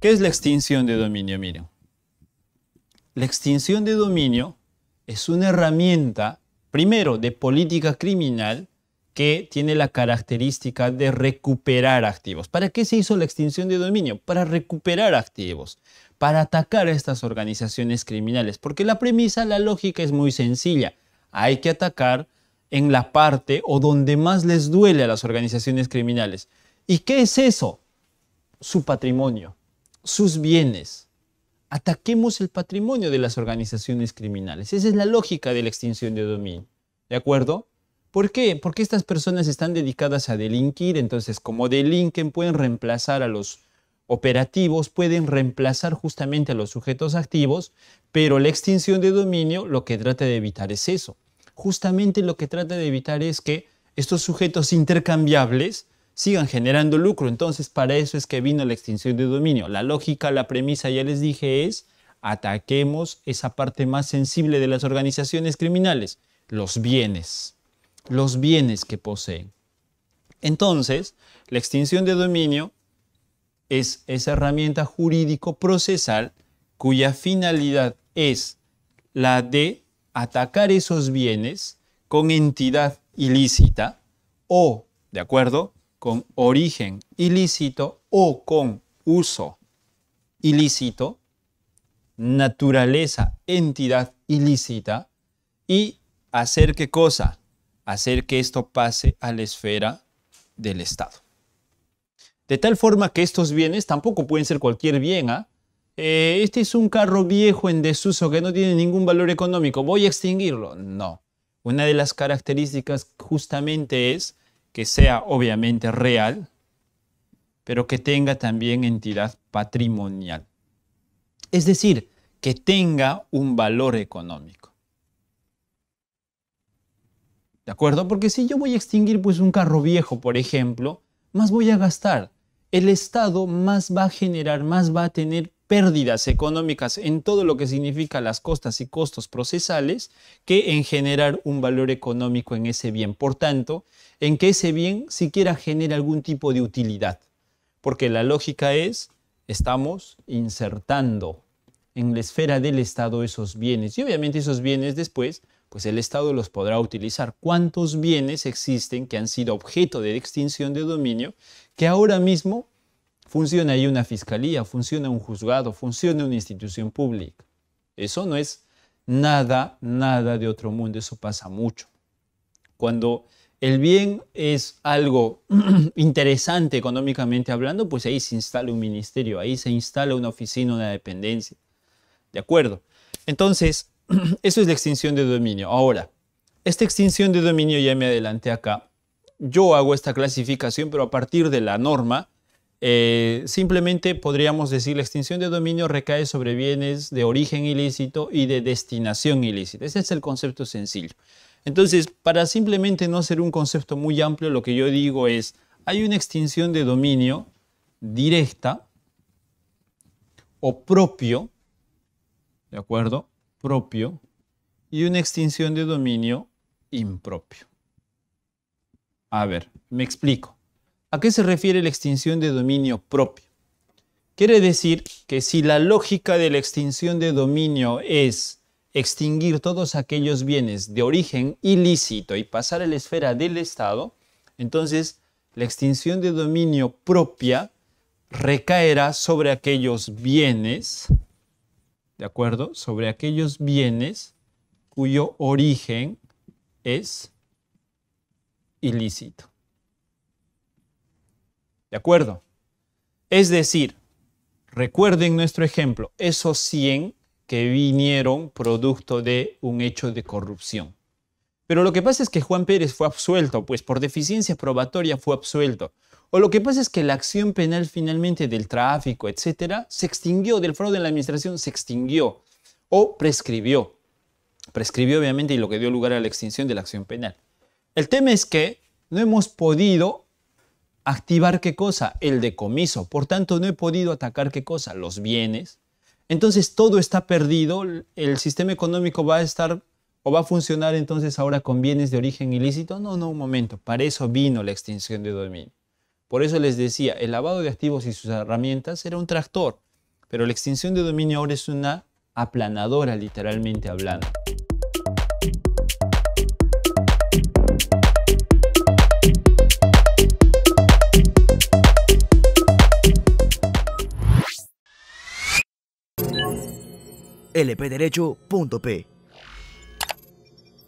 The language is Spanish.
¿Qué es la extinción de dominio? Miren, la extinción de dominio es una herramienta, primero, de política criminal que tiene la característica de recuperar activos. ¿Para qué se hizo la extinción de dominio? Para recuperar activos, para atacar a estas organizaciones criminales, porque la premisa, la lógica es muy sencilla. Hay que atacar en la parte o donde más les duele a las organizaciones criminales. ¿Y qué es eso? Su patrimonio sus bienes. Ataquemos el patrimonio de las organizaciones criminales. Esa es la lógica de la extinción de dominio. ¿De acuerdo? ¿Por qué? Porque estas personas están dedicadas a delinquir, entonces como delinquen pueden reemplazar a los operativos, pueden reemplazar justamente a los sujetos activos, pero la extinción de dominio lo que trata de evitar es eso. Justamente lo que trata de evitar es que estos sujetos intercambiables sigan generando lucro. Entonces, para eso es que vino la extinción de dominio. La lógica, la premisa, ya les dije, es ataquemos esa parte más sensible de las organizaciones criminales, los bienes, los bienes que poseen. Entonces, la extinción de dominio es esa herramienta jurídico-procesal cuya finalidad es la de atacar esos bienes con entidad ilícita o, ¿de acuerdo?, con origen ilícito o con uso ilícito, naturaleza, entidad ilícita, y hacer qué cosa? Hacer que esto pase a la esfera del Estado. De tal forma que estos bienes tampoco pueden ser cualquier bien. ¿ah? Eh, este es un carro viejo en desuso que no tiene ningún valor económico, voy a extinguirlo. No. Una de las características justamente es que sea obviamente real, pero que tenga también entidad patrimonial. Es decir, que tenga un valor económico. ¿De acuerdo? Porque si yo voy a extinguir pues un carro viejo, por ejemplo, más voy a gastar. El Estado más va a generar, más va a tener pérdidas económicas en todo lo que significa las costas y costos procesales que en generar un valor económico en ese bien. Por tanto, en que ese bien siquiera genere algún tipo de utilidad. Porque la lógica es, estamos insertando en la esfera del Estado esos bienes y obviamente esos bienes después pues el Estado los podrá utilizar. ¿Cuántos bienes existen que han sido objeto de extinción de dominio que ahora mismo funciona ahí una fiscalía, funciona un juzgado, funciona una institución pública. Eso no es nada, nada de otro mundo, eso pasa mucho. Cuando el bien es algo interesante económicamente hablando, pues ahí se instala un ministerio, ahí se instala una oficina, una dependencia. ¿De acuerdo? Entonces, eso es la extinción de dominio. Ahora, esta extinción de dominio ya me adelanté acá. Yo hago esta clasificación, pero a partir de la norma, eh, simplemente podríamos decir la extinción de dominio recae sobre bienes de origen ilícito y de destinación ilícita. Ese es el concepto sencillo. Entonces, para simplemente no ser un concepto muy amplio, lo que yo digo es, hay una extinción de dominio directa o propio, ¿de acuerdo? Propio y una extinción de dominio impropio. A ver, me explico. ¿A qué se refiere la extinción de dominio propio? Quiere decir que si la lógica de la extinción de dominio es extinguir todos aquellos bienes de origen ilícito y pasar a la esfera del Estado, entonces la extinción de dominio propia recaerá sobre aquellos bienes, ¿de acuerdo? Sobre aquellos bienes cuyo origen es ilícito. ¿De acuerdo? Es decir, recuerden nuestro ejemplo, esos 100 que vinieron producto de un hecho de corrupción. Pero lo que pasa es que Juan Pérez fue absuelto, pues por deficiencia probatoria fue absuelto. O lo que pasa es que la acción penal finalmente del tráfico, etcétera, se extinguió, del fraude en la administración se extinguió o prescribió. Prescribió obviamente y lo que dio lugar a la extinción de la acción penal. El tema es que no hemos podido activar qué cosa? El decomiso. Por tanto, no he podido atacar qué cosa? Los bienes. Entonces todo está perdido, el sistema económico va a estar o va a funcionar entonces ahora con bienes de origen ilícito. No, no, un momento, para eso vino la extinción de dominio. Por eso les decía, el lavado de activos y sus herramientas era un tractor, pero la extinción de dominio ahora es una aplanadora, literalmente hablando. lpderecho.p.